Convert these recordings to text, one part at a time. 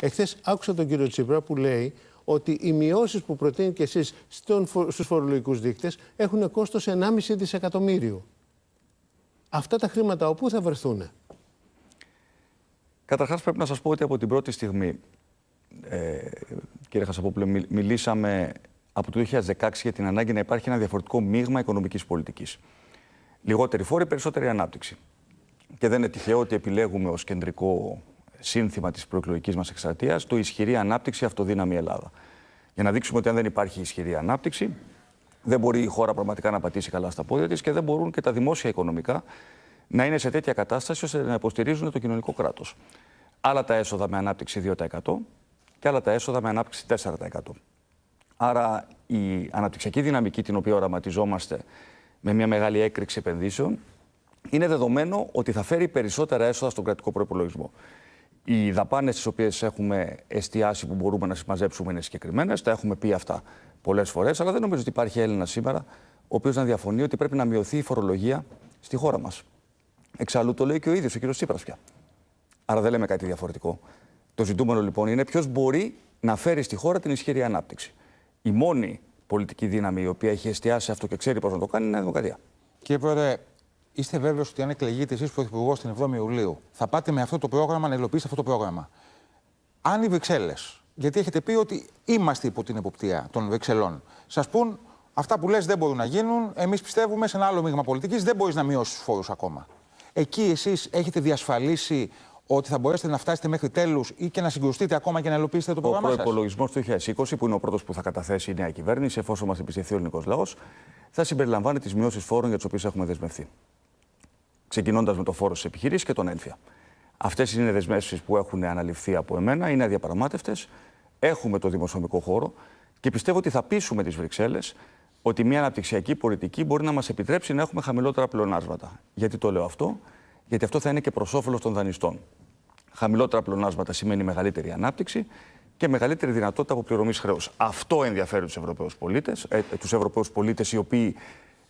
Εχθές άκουσα τον κύριο Τσίπρα που λέει ότι οι μειώσεις που προτείνει και εσείς στους φορολογικούς δείκτες έχουν κόστος 1,5 δισεκατομμύριο. Αυτά τα χρήματα όπου θα βρεθούν. Καταρχάς πρέπει να σας πω ότι από την πρώτη στιγμή, ε, κύριε Χασαπόπουλε, μιλήσαμε από το 2016 για την ανάγκη να υπάρχει ένα διαφορετικό μείγμα οικονομικής πολιτικής. Λιγότερη φόρη, περισσότερη ανάπτυξη. Και δεν είναι τυχαίο ότι επιλέγουμε ως κεντρικό σύνθημα της προεκλογικής μας εκστρατείας, το ισχυρή ανάπτυξη, αυτοδύναμη Ελλάδα. Για να δείξουμε ότι αν δεν υπάρχει ισχυρή ανάπτυξη, δεν μπορεί η χώρα πραγματικά να πατήσει καλά στα πόδια της και δεν μπορούν και τα δημόσια οικονομικά να είναι σε τέτοια κατάσταση ώστε να υποστηρίζουν το κοινωνικό κράτος. Άλλα τα έσοδα με ανάπτυξη 2% και άλλα τα έσοδα με ανάπτυξη 4%. Άρα η αναπτυξιακή δυναμική την οποία οραματιζόμαστε με μια μεγάλη έκρηξη επενδύσεων είναι δεδομένο ότι θα φέρει περισσότερα έσοδα στον κρατικό προπολογισμό. Οι δαπάνες τις οποίες έχουμε εστιάσει που μπορούμε να συμμαζέψουμε είναι συγκεκριμένες. Τα έχουμε πει αυτά πολλές φορές. Αλλά δεν νομίζω ότι υπάρχει Έλληνας σήμερα ο οποίος να διαφωνεί ότι πρέπει να μειωθεί η φορολογία στη χώρα μας. Εξάλλου το λέει και ο ίδιος ο κ. Τσίπρας πια. Άρα δεν λέμε κάτι διαφορετικό. Το ζητούμενο λοιπόν είναι ποιος μπορεί να φέρει στη χώρα την ισχυρή ανάπτυξη. Η μόνη πολιτική δύναμη η οποία έχει εστιάσει αυτό και ξέρει πώς να το κάνει είναι η Δημοκρατία. Κύριε Πρόεδρε, Είστε βέβαιος ότι αν εκλεγείτε εσείς πρωθυπουργό την 7η Ιουλίου, θα πάτε με αυτό το πρόγραμμα να υλοποιήσετε αυτό το πρόγραμμα. Αν οι Βρυξέλλες, γιατί έχετε πει ότι είμαστε υπό την εποπτεία των Βρυξελών, σας πούν αυτά που λες δεν μπορούν να γίνουν, εμείς πιστεύουμε σε ένα άλλο μείγμα πολιτικής, δεν μπορείς να μειώσεις τους φόρους ακόμα. Εκεί εσείς έχετε διασφαλίσει ότι θα μπορέσετε να φτάσετε μέχρι τέλους ή και να συγκρουστείτε ακόμα και να υλοποιήσετε το πρόγραμμα Ο προπολογισμό του 2020, που είναι ο πρώτος που θα καταθέσει η νέα κυβέρνηση, εφόσον μας επισκεφθεί ο ελληνικός λαός, θα συμπεριλαμβάνει τις μειώσεις φόρων για τις οποίες έχουμε δεσμευθεί ξεκινώντας με το φόρο στις επιχειρήσεις και τον ΕΛΦΙΑ. Αυτές είναι δεσμεύσεις που έχουν αναλυφθεί από εμένα, είναι αδιαπραγμάτευτες. Έχουμε το δημοσιονομικό χώρο και πιστεύω ότι θα πείσουμε τις Βρυξέλλες ότι μια αναπτυξιακή πολιτική μπορεί να μας επιτρέψει να έχουμε χαμηλότερα πλεονάσματα. Γιατί το λέω αυτό, Γιατί αυτό θα είναι και προς όφελος των δανειστών. Χαμηλότερα πλεονάσματα σημαίνει μεγαλύτερη ανάπτυξη και μεγαλύτερη δυνατότητα αποπληρωμής χρέους. Αυτό ενδιαφέρει τους Ευρωπαίους πολίτες, ε, τους Ευρωπαίους πολίτες οι οποίοι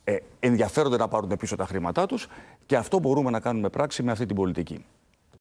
ε, ενδιαφέρονται να πάρουν πίσω τα χρήματά τους και αυτό μπορούμε να κάνουμε πράξη με αυτή την πολιτική.